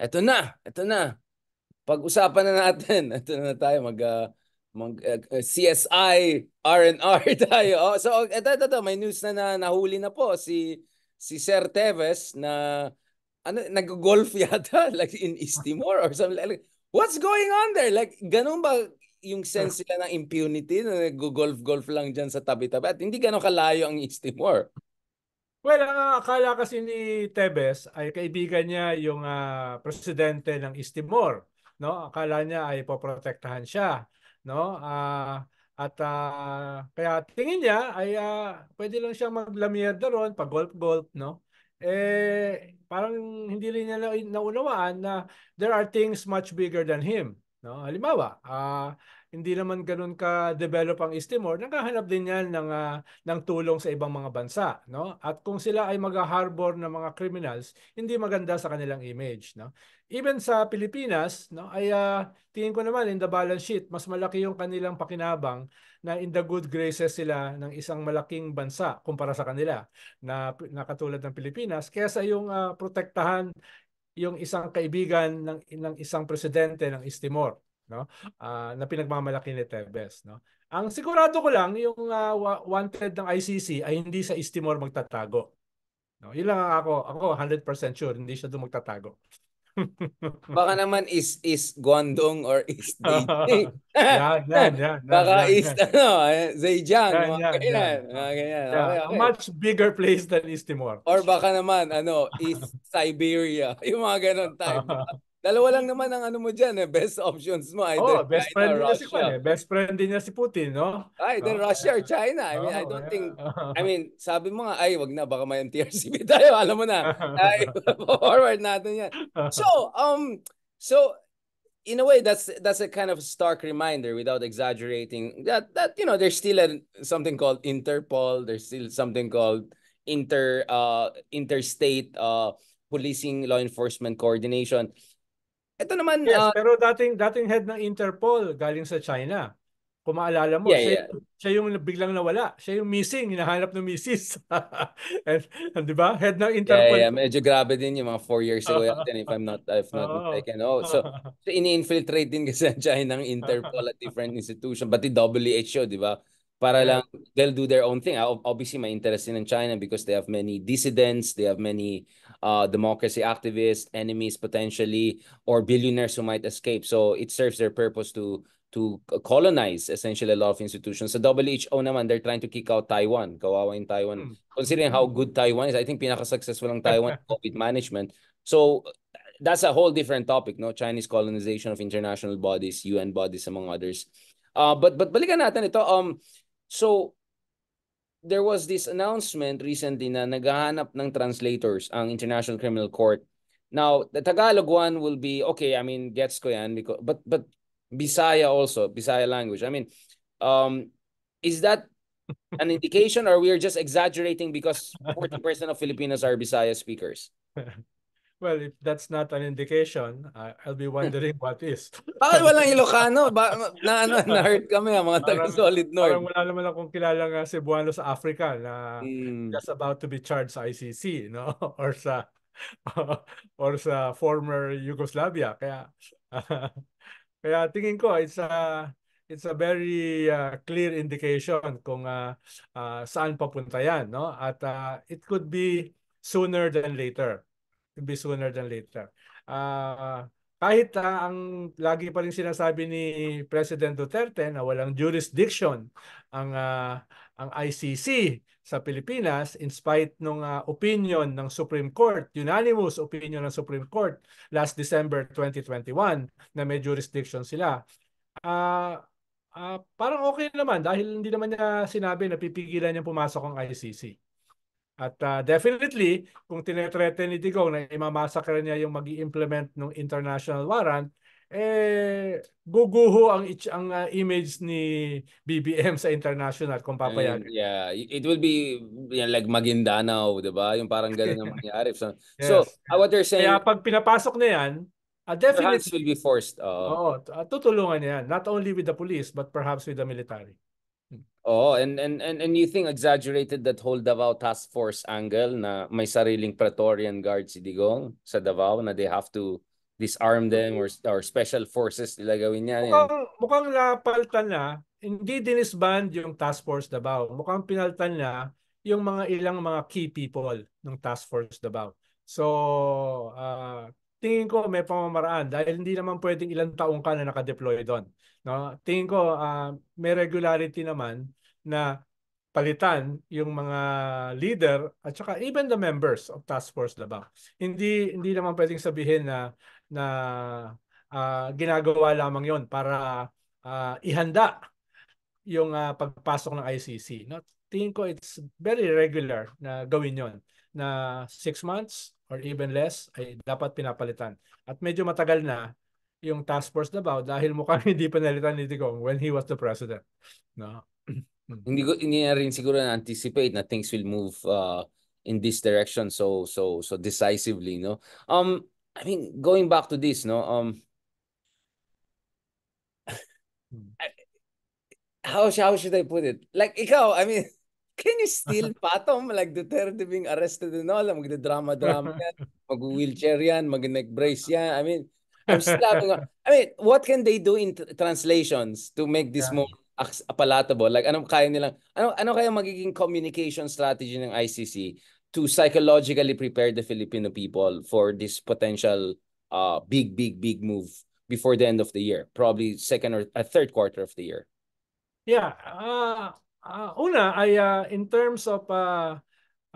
Eto na, eto na. Pag-usapan na natin. Eto na tayo mag uh, mag uh, CSI R&R tayo. Oh, so eto, eto, eto may news na, na nahuli na po si si Sir Teves na ano nag-golf yata like in East Timor or something like What's going on there? Like ganun ba yung sense ah. sila ng impunity na nag-golf-golf lang diyan sa tabi-tabi at hindi ganun kalayo ang East Timor? Well, ang akala kasi ni Tevez ay kaibigan niya yung uh, presidente ng East Timor, no? Akala niya ay poprotektahan siya, no? Uh, at uh, kaya tingin niya ay uh, pwede lang siyang maglamierda doon pag golf-golf, no? Eh parang hindi rin niya naunawaan na there are things much bigger than him, no? Halimbawa, uh, hindi naman ganun ka-develop ang Istimor, naghahanap din yan ng, uh, ng tulong sa ibang mga bansa. No? At kung sila ay mag-harbor ng mga criminals, hindi maganda sa kanilang image. No? Even sa Pilipinas, no, ay uh, tingin ko naman in the balance sheet, mas malaki yung kanilang pakinabang na in the good graces sila ng isang malaking bansa kumpara sa kanila na, na katulad ng Pilipinas kaysa yung uh, protektahan yung isang kaibigan ng ng isang presidente ng Timor no? Uh, na pinagmamalaki ni Tevez, no? Ang sigurado ko lang yung uh, wanted ng ICC ay hindi sa East Timor magtatago. No, yun lang ako, ako 100% sure hindi siya doon magtatago. Baka naman is is Guangdong or is DJ. yan, yan, yan, Baka yan, is yan. ano, eh, Zhejiang. Yan, mga yan, yan. Mga ganyan. Yeah, okay, okay. A much bigger place than East Timor. Or baka naman ano, is Siberia. Yung mga ganun type. Dalawa lang naman ang ano mo diyan eh, best options mo either oh, best China friend niya Si Putin. eh. Best friend din niya si Putin, no? Either oh. Russia or China. I mean, oh, I don't yeah. think I mean, sabi mo nga ay wag na baka may TRCB tayo, alam mo na. ay forward natin 'yan. So, um so in a way that's that's a kind of stark reminder without exaggerating that that you know, there's still a, something called Interpol, there's still something called inter uh interstate uh policing law enforcement coordination ito naman yes, uh, pero dating dating head ng Interpol galing sa China. Kung maalala mo, yeah, siya, yeah. siya yung biglang nawala. Siya yung missing, hinahanap ng missis. and, 'di ba? Head ng Interpol. Yeah, yeah, medyo grabe din yung mga four years ago yan if I'm not if not oh. mistaken. Oh, so, so ini-infiltrate din kasi ang China ng Interpol at different institution, but the WHO, 'di ba? Para lang, they'll do their own thing. Obviously, my interest in China because they have many dissidents, they have many uh, democracy activists, enemies potentially, or billionaires who might escape. So it serves their purpose to to colonize essentially a lot of institutions. So WHO naman, they're trying to kick out Taiwan. Kawawa in Taiwan. Hmm. Considering how good Taiwan is, I think pinaka-successful ang Taiwan COVID management. So that's a whole different topic, no? Chinese colonization of international bodies, UN bodies among others. Uh, but but balikan natin ito. Um, So, there was this announcement recently na naghahanap ng translators ang International Criminal Court. Now, the Tagalog one will be, okay, I mean, gets ko yan. Because, but, but Bisaya also, Bisaya language. I mean, um, is that an indication or we are just exaggerating because 40% of Filipinos are Bisaya speakers? Well, if that's not an indication, I'll be wondering what is. Bakit walang Ilocano? Ba, na, na, na hurt kami ang ah, mga taga Solid North. Parang wala naman akong kilala nga Cebuano sa Africa na mm. just about to be charged sa ICC, no? Or sa or sa former Yugoslavia. Kaya kaya tingin ko it's a it's a very uh, clear indication kung uh, uh, saan papunta yan, no? At uh, it could be sooner than later could be sooner than later. Uh, kahit uh, ang lagi pa rin sinasabi ni President Duterte na walang jurisdiction ang uh, ang ICC sa Pilipinas in spite ng uh, ah, opinion ng Supreme Court, unanimous opinion ng Supreme Court last December 2021 na may jurisdiction sila. Uh, uh, parang okay naman dahil hindi naman niya sinabi na pipigilan niya pumasok ang ICC. At uh, definitely, kung tinetreten ni Digong na imamasakre niya yung mag implement ng international warrant, eh, guguho ang, ang uh, image ni BBM sa international kung papayagan. And, yeah, it will be yeah, like Maguindanao, di ba? Yung parang ganun ang mangyari. So, yes. so uh, ah, what they're saying... Kaya pag pinapasok na yan, uh, definitely... will be forced. Uh, oo, tutulungan niya yan. Not only with the police, but perhaps with the military. Oh, and and and and you think exaggerated that whole Davao task force angle na may sariling Praetorian Guard si Digong sa Davao na they have to disarm them or mm-hmm. or special forces nila gawin niya. Mukhang, mukhang napaltan na, hindi dinisband yung task force Davao. Mukhang pinaltan na yung mga ilang mga key people ng task force Davao. So, uh, tingin ko may pamamaraan dahil hindi naman pwedeng ilang taong ka na nakadeploy doon. No? Tingin ko uh, may regularity naman na palitan yung mga leader at saka even the members of Task Force Labak. Hindi hindi naman pwedeng sabihin na na uh, ginagawa lamang yon para uh, ihanda yung uh, pagpasok ng ICC. No? Tingin ko it's very regular na gawin yon na six months or even less ay dapat pinapalitan. At medyo matagal na yung task force Davao dahil mukhang hindi pa nalitan ni Digong when he was the president. No? hindi ko hindi na rin siguro na anticipate na things will move uh, in this direction so so so decisively, no. Um I mean going back to this, no. Um hmm. how how should I put it? Like ikaw, I mean can you still patom like Duterte being arrested and all? Magda-drama-drama yan. Mag-wheelchair yan. Mag-neck brace yan. I mean, I'm slapping. I mean, what can they do in translations to make this yeah. more palatable? Like, ano kaya nilang, ano, ano kaya magiging communication strategy ng ICC to psychologically prepare the Filipino people for this potential uh, big, big, big move before the end of the year, probably second or uh, third quarter of the year? Yeah. Uh, uh, una, I, uh, in terms of uh,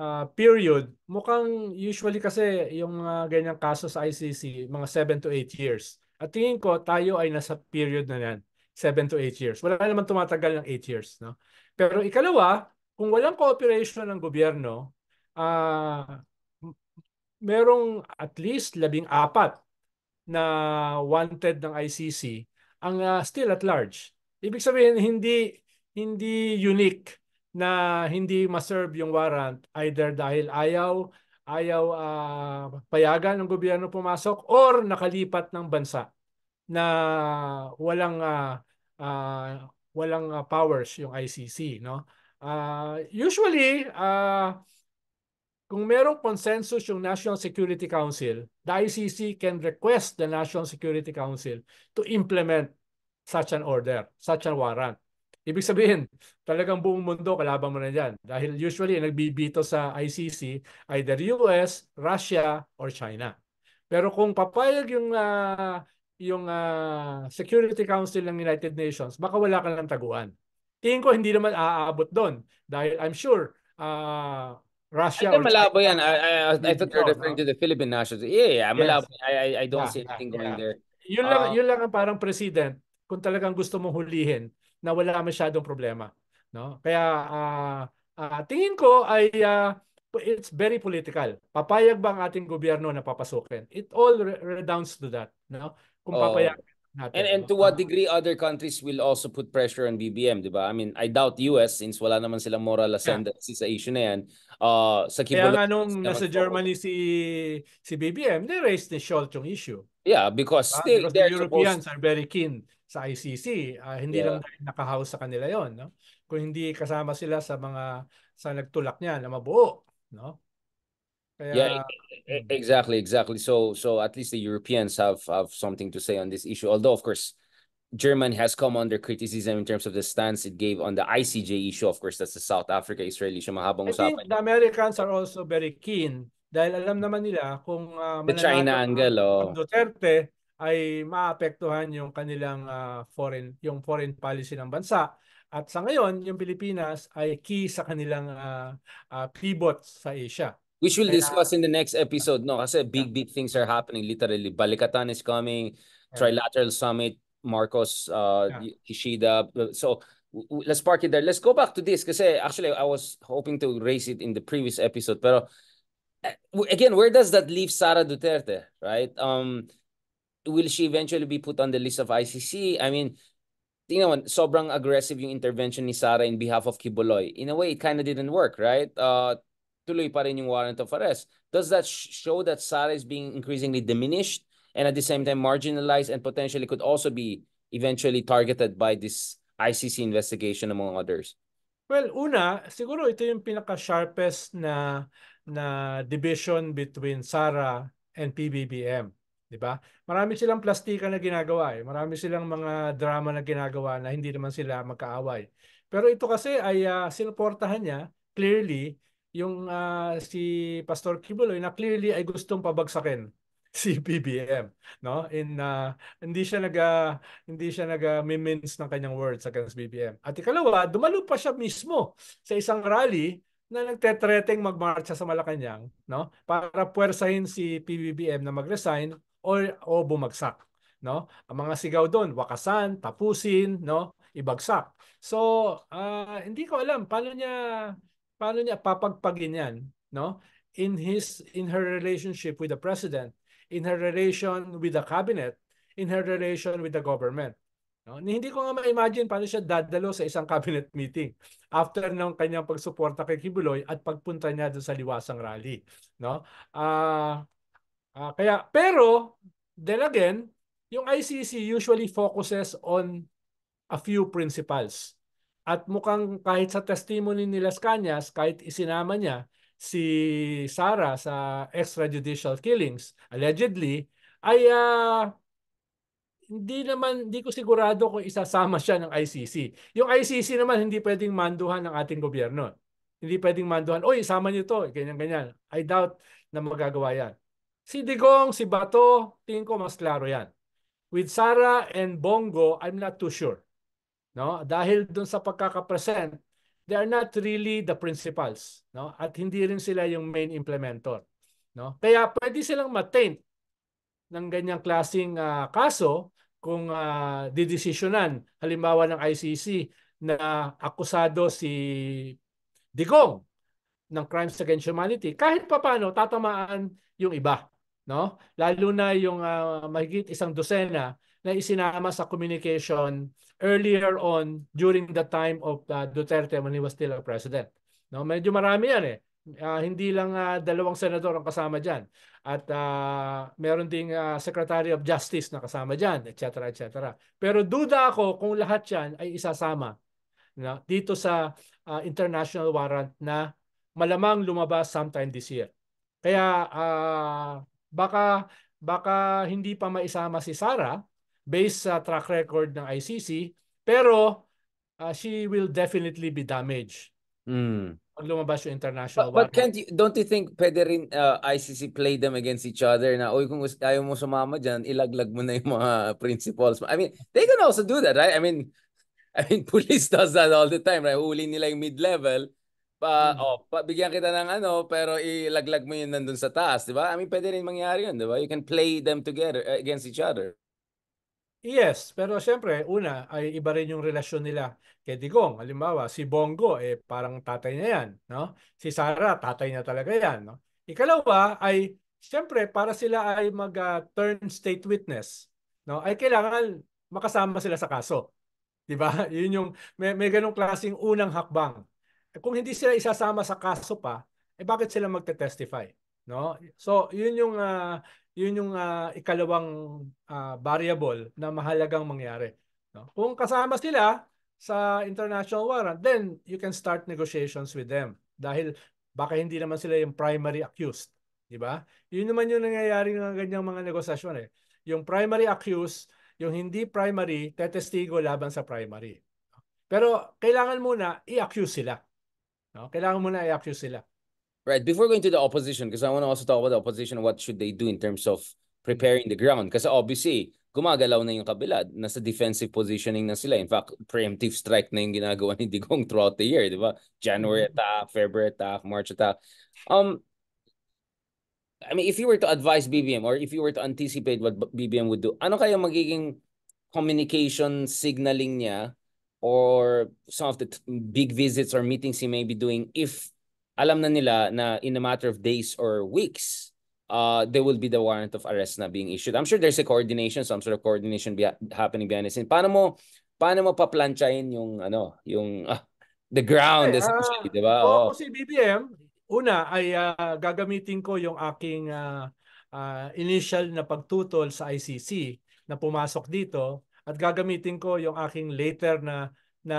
uh, period, mukhang usually kasi yung mga uh, ganyang kaso sa ICC, mga 7 to 8 years. At tingin ko, tayo ay nasa period na yan, 7 to 8 years. Wala naman tumatagal ng 8 years. No? Pero ikalawa, kung walang cooperation ng gobyerno, uh, merong at least labing apat na wanted ng ICC ang uh, still at large. Ibig sabihin, hindi hindi unique na hindi ma-serve yung warrant either dahil ayaw ayaw uh, payagan ng gobyerno pumasok or nakalipat ng bansa na walang uh, uh, walang uh, powers yung ICC no uh, usually uh, kung merong consensus yung National Security Council the ICC can request the National Security Council to implement such an order such a warrant Ibig sabihin, talagang buong mundo kalaban mo na dyan. Dahil usually, nagbibito sa ICC, either US, Russia, or China. Pero kung papayag yung, uh, yung uh, Security Council ng United Nations, baka wala ka ng taguan. Tingin ko hindi naman aabot doon. Dahil I'm sure, uh, Russia I or malabo China. yan. I, I, I thought you're referring no? to the Philippine nationals. Yeah, yeah, malabo. Yes. I, I, I don't yeah, see anything yeah, going yeah. there. Yun lang, yun lang ang parang president kung talagang gusto mong hulihin na wala masyadong problema. No? Kaya uh, uh, tingin ko ay uh, it's very political. Papayag ba ang ating gobyerno na papasukin? It all redounds to that. No? Kung oh. papayag natin. And, and to what degree other countries will also put pressure on BBM, di ba? I mean, I doubt US since wala naman sila moral ascendancy yeah. sa issue na yan. Uh, sa Kibula, Kaya nga nung nasa Germany si, si BBM, they raised the Scholz yung issue. Yeah, because uh, still because the Europeans supposed... are very keen sa ICC. Uh, ah, hindi yeah. lang dahil nakahouse sa kanila yon no? Kung hindi kasama sila sa mga sa nagtulak niya na mabuo, no? Kaya... Yeah, e, e, mm. exactly, exactly. So, so at least the Europeans have have something to say on this issue. Although, of course, Germany has come under criticism in terms of the stance it gave on the ICJ issue. Of course, that's the South Africa-Israeli issue. Mahabang usapan. I think the Americans are also very keen dahil alam naman nila kung uh, the China angle, oh. Duterte, ay maapektuhan yung kanilang uh, foreign yung foreign policy ng bansa at sa ngayon yung Pilipinas ay key sa kanilang uh, uh, pivot sa Asia which we'll discuss in the next episode no kasi big big things are happening literally Balikatan is coming trilateral summit Marcos uh, Kishida so let's park it there let's go back to this kasi actually I was hoping to raise it in the previous episode pero eh, again where does that leave Sara Duterte right um will she eventually be put on the list of ICC? I mean, you know, sobrang aggressive yung intervention ni Sara in behalf of Kibuloy. In a way, it kind of didn't work, right? Uh, tuloy pa rin yung warrant of arrest. Does that show that Sara is being increasingly diminished and at the same time marginalized and potentially could also be eventually targeted by this ICC investigation among others? Well, una, siguro ito yung pinaka-sharpest na na division between Sara and PBBM. 'di ba? Marami silang plastika na ginagawa eh. Marami silang mga drama na ginagawa na hindi naman sila magkaaway. Pero ito kasi ay uh, sinuportahan niya clearly yung uh, si Pastor Kibuloy na clearly ay gustong pabagsakin si PBM, no? In uh, hindi siya nag uh, hindi siya nag uh, mince ng kanyang words against BBM. At ikalawa, dumalo pa siya mismo sa isang rally na nagtetreteng magmarcha sa Malacanang, no? Para puwersahin si PBBM na magresign or o bumagsak no ang mga sigaw doon wakasan tapusin no ibagsak so uh, hindi ko alam paano niya paano niya papagpagin yan no in his in her relationship with the president in her relation with the cabinet in her relation with the government no hindi ko nga ma-imagine paano siya dadalo sa isang cabinet meeting after ng kanyang pagsuporta kay Kibuloy at pagpunta niya doon sa Liwasang Rally no ah uh, Uh, kaya, pero, then again, yung ICC usually focuses on a few principles. At mukhang kahit sa testimony ni Las Cañas, kahit isinama niya si Sara sa extrajudicial killings, allegedly, ay uh, hindi naman, hindi ko sigurado kung isasama siya ng ICC. Yung ICC naman hindi pwedeng manduhan ng ating gobyerno. Hindi pwedeng manduhan, oy, isama niyo to, ganyan-ganyan. I doubt na magagawa yan. Si Digong, si Bato, tingin ko mas klaro yan. With Sara and Bongo, I'm not too sure. No? Dahil dun sa pagkakapresent, they are not really the principals. No? At hindi rin sila yung main implementor. No? Kaya pwede silang ma-taint ng ganyang klaseng uh, kaso kung uh, didesisyonan halimbawa ng ICC na akusado si Digong ng crimes against humanity, kahit pa paano, tatamaan yung iba no? Lalo na yung uh, mahigit isang dosena na isinama sa communication earlier on during the time of uh, Duterte when he was still a president. No, medyo marami 'yan eh. Uh, hindi lang uh, dalawang senador ang kasama diyan at uh, meron ding uh, Secretary of Justice na kasama diyan, etc. etc. Pero duda ako kung lahat 'yan ay isasama no, dito sa uh, international warrant na malamang lumabas sometime this year. Kaya uh, Baka baka hindi pa maisama si Sara based sa track record ng ICC, pero uh, she will definitely be damaged. Mm. Pag lumabas yung international. But, but can't you, don't you think pwede rin uh, ah, ICC play them against each other na, oy, kung ayaw mo sumama dyan, ilaglag mo na yung mga principles I mean, they can also do that, right? I mean, I mean, police does that all the time, right? Huli nila yung mid-level, pa hmm. oh, pabigyan kita ng ano pero ilaglag mo yun nandun sa taas, 'di ba? I mean, pwede rin mangyari 'yun, 'di ba? You can play them together uh, against each other. Yes, pero siyempre, una, ay iba rin yung relasyon nila kay Digong. Halimbawa, si Bongo, eh, parang tatay niya yan. No? Si Sara, tatay niya talaga yan. No? Ikalawa ay, siyempre, para sila ay mag-turn ah, uh, state witness, no? ay kailangan makasama sila sa kaso. 'di ba? Yun yung may, may ganung klaseng unang hakbang kung hindi sila isasama sa kaso pa, eh bakit sila magte-testify? No? So, yun yung uh, yun yung uh, ikalawang uh, variable na mahalagang mangyari. No? Kung kasama sila sa international warrant, then you can start negotiations with them dahil baka hindi naman sila yung primary accused, di ba? Yun naman yung nangyayari ng ganyang mga negosasyon eh. Yung primary accused, yung hindi primary, tetestigo laban sa primary. Pero kailangan muna i-accuse sila. No? Kailangan muna i-accuse sila. Right. Before going to the opposition, because I want to also talk about the opposition, what should they do in terms of preparing the ground? Kasi obviously, gumagalaw na yung kabila. Nasa defensive positioning na sila. In fact, preemptive strike na yung ginagawa ni Digong throughout the year, di ba? January mm-hmm. attack, February attack, March attack. Um, I mean, if you were to advise BBM or if you were to anticipate what BBM would do, ano kaya magiging communication signaling niya or some of the big visits or meetings he may be doing if alam na nila na in a matter of days or weeks uh, there will be the warrant of arrest na being issued. I'm sure there's a coordination, some sort of coordination be happening behind the scene. Paano mo, paano mo paplantsahin yung, ano, yung, uh, the ground, okay, essentially, uh, di ba? oh. kasi BBM, una ay uh, gagamitin ko yung aking uh, uh, initial na pagtutol sa ICC na pumasok dito at gagamitin ko yung aking later na na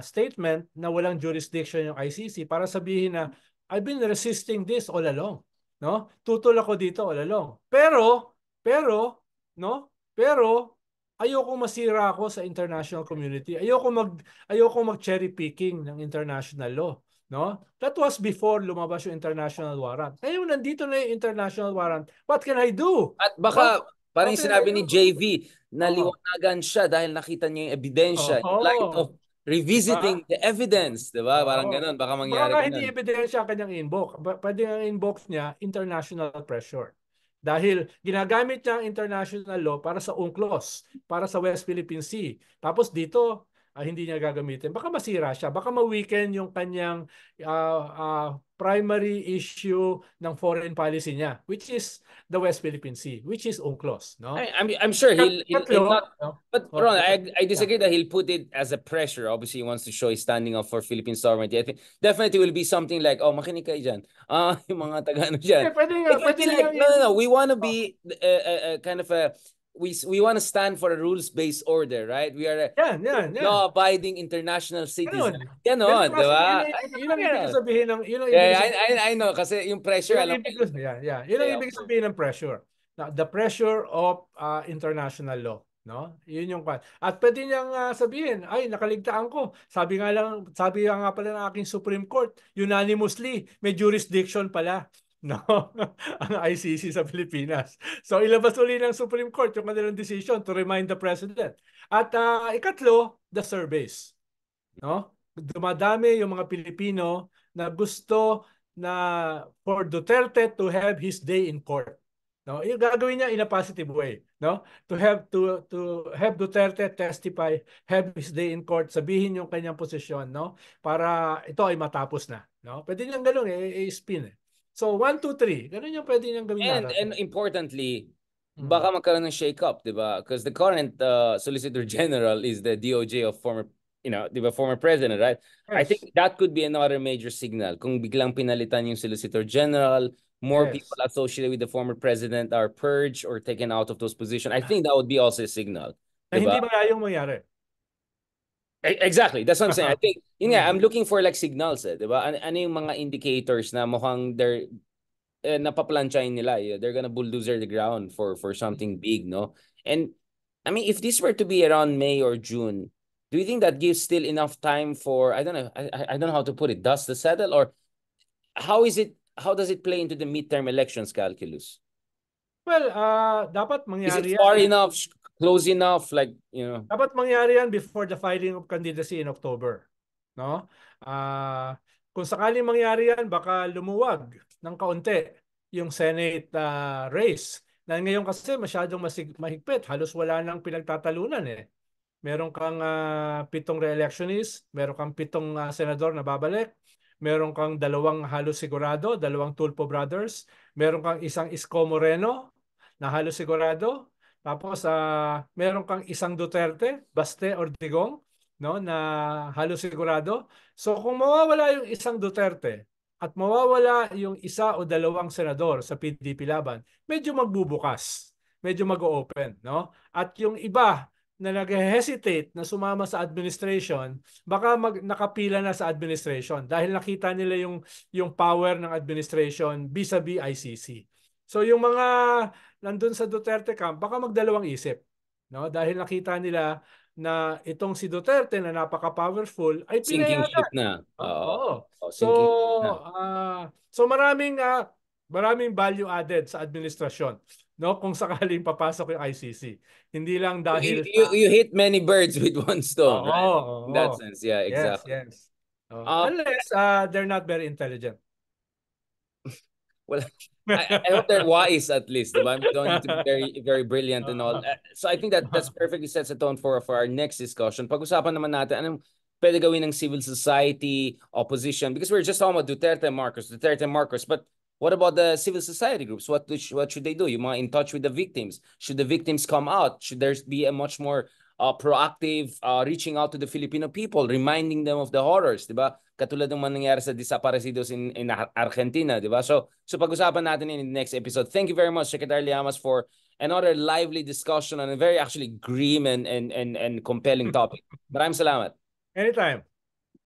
statement na walang jurisdiction yung ICC para sabihin na I've been resisting this all along, no? Tutol ako dito all along. Pero pero no? Pero ayoko masira ako sa international community. Ayoko mag ayoko mag cherry picking ng international law, no? That was before lumabas yung international warrant. Ngayon nandito na yung international warrant. What can I do? At baka What? Parang okay, sinabi ni JV, naliwanagan siya dahil nakita niya yung ebidensya, oh, oh. light of revisiting ah. the evidence, 'di ba? Parang oh. ganoon baka mangyari Baka hindi ebidensya kanyang inbox. Pwede ang inbox niya international pressure. Dahil ginagamit niya ang international law para sa UNCLOS, para sa West Philippine Sea. Tapos dito, uh, hindi niya gagamitin, baka masira siya. Baka ma-weaken yung kanyang uh, uh, primary issue ng foreign policy niya, which is the West Philippine Sea, which is UNCLOS. No? I, I'm, I'm sure he'll, he'll, he'll not... No? But Ron, I, I disagree yeah. that he'll put it as a pressure. Obviously, he wants to show he's standing up for Philippine sovereignty. I think definitely will be something like, oh, makinig kayo dyan. Ah, yung mga taga ano dyan. Yeah, pwede nga, pwede like, nga, no, no, no, we want to be uh, uh, kind of a we we want to stand for a rules based order, right? We are yeah, yeah, yeah. law abiding international citizen. Ganon, di ba? Yun ang ibig sabihin ng yun ang yeah, I, I, I know kasi yung pressure yun alam ibig, yeah, yeah. Yun ang yeah, ibig sabihin ng pressure. Now, the pressure of uh, international law, no? Yun yung kan. At pwede niyang uh, sabihin, ay nakaligtaan ko. Sabi nga lang, sabi nga pala ng aking Supreme Court, unanimously may jurisdiction pala no, ang ICC sa Pilipinas. So ilabas uli ng Supreme Court yung kanilang decision to remind the President. At uh, ikatlo, the surveys. No? Dumadami yung mga Pilipino na gusto na for Duterte to have his day in court. No, yung gagawin niya in a positive way, no? To have to to have Duterte testify, have his day in court, sabihin yung kanyang posisyon, no? Para ito ay matapos na, no? Pwede niyang ganun eh, i-spin. Eh. So, 1, 2, 3. Ganun yung pwede niyang gawin. And, and importantly, mm. baka magkaroon ng shake-up, di ba? Because the current uh, Solicitor General is the DOJ of former, you know, di ba, former president, right? Yes. I think that could be another major signal. Kung biglang pinalitan yung Solicitor General, more yes. people associated with the former president are purged or taken out of those positions. I ah. think that would be also a signal. Na diba? hindi ba yung mangyari? E, exactly. That's what I'm saying. I uh-huh. think, yun nga, mm-hmm. I'm looking for like signals eh, di ba? An- ano yung mga indicators na mukhang they're eh, napaplansyahin nila. Yeah, they're gonna bulldozer the ground for for something big, no? And I mean, if this were to be around May or June, do you think that gives still enough time for I don't know, I, I don't know how to put it, dust the settle or how is it how does it play into the midterm elections calculus? Well, uh, dapat mangyari Is it far yan. enough close enough like you know dapat mangyari yan before the filing of candidacy in October no uh, kung sakaling mangyari yan baka lumuwag ng kaunti yung Senate uh, race na ngayon kasi masyadong masig- mahigpit halos wala nang pinagtatalunan eh meron kang uh, pitong re-electionist meron kang pitong uh, senador na babalik meron kang dalawang halos sigurado dalawang Tulpo brothers meron kang isang Isko Moreno na halos sigurado tapos uh, meron kang isang Duterte, Baste or Digong no na halos sigurado. So kung mawawala yung isang Duterte at mawawala yung isa o dalawang senador sa PDP laban, medyo magbubukas, medyo mag-open, no? At yung iba na nag-hesitate na sumama sa administration, baka mag, nakapila na sa administration dahil nakita nila yung yung power ng administration vis-a-vis -vis ICC. So yung mga nandun sa Duterte camp, baka magdalawang isip. No? Dahil nakita nila na itong si Duterte na napaka-powerful ay sinking ship na. Oo. Oh, so na. Uh, so maraming uh, maraming value added sa administrasyon no kung sakaling papasok yung ICC. Hindi lang dahil you, you, you hit many birds with one stone. Oo, right? Oo. In that sense, yeah, exactly. Yes, yes. Oh. Uh, Unless uh, they're not very intelligent well, I, I, hope they're wise at least. Diba? I'm going to be very, very brilliant and all. Uh-huh. So I think that that's perfectly sets the tone for for our next discussion. Pag-usapan naman natin anong pwede gawin ng civil society, opposition, because we're just talking about Duterte and Marcos, Duterte and Marcos, but what about the civil society groups? What what should they do? You might in touch with the victims. Should the victims come out? Should there be a much more uh, proactive uh, reaching out to the Filipino people, reminding them of the horrors, diba? katulad ng nangyari sa desaparecidos in, in Argentina, di ba? So, so pag-usapan natin in the next episode. Thank you very much, Secretary Llamas, for another lively discussion on a very actually grim and, and, and, and compelling topic. Maraming salamat. Anytime.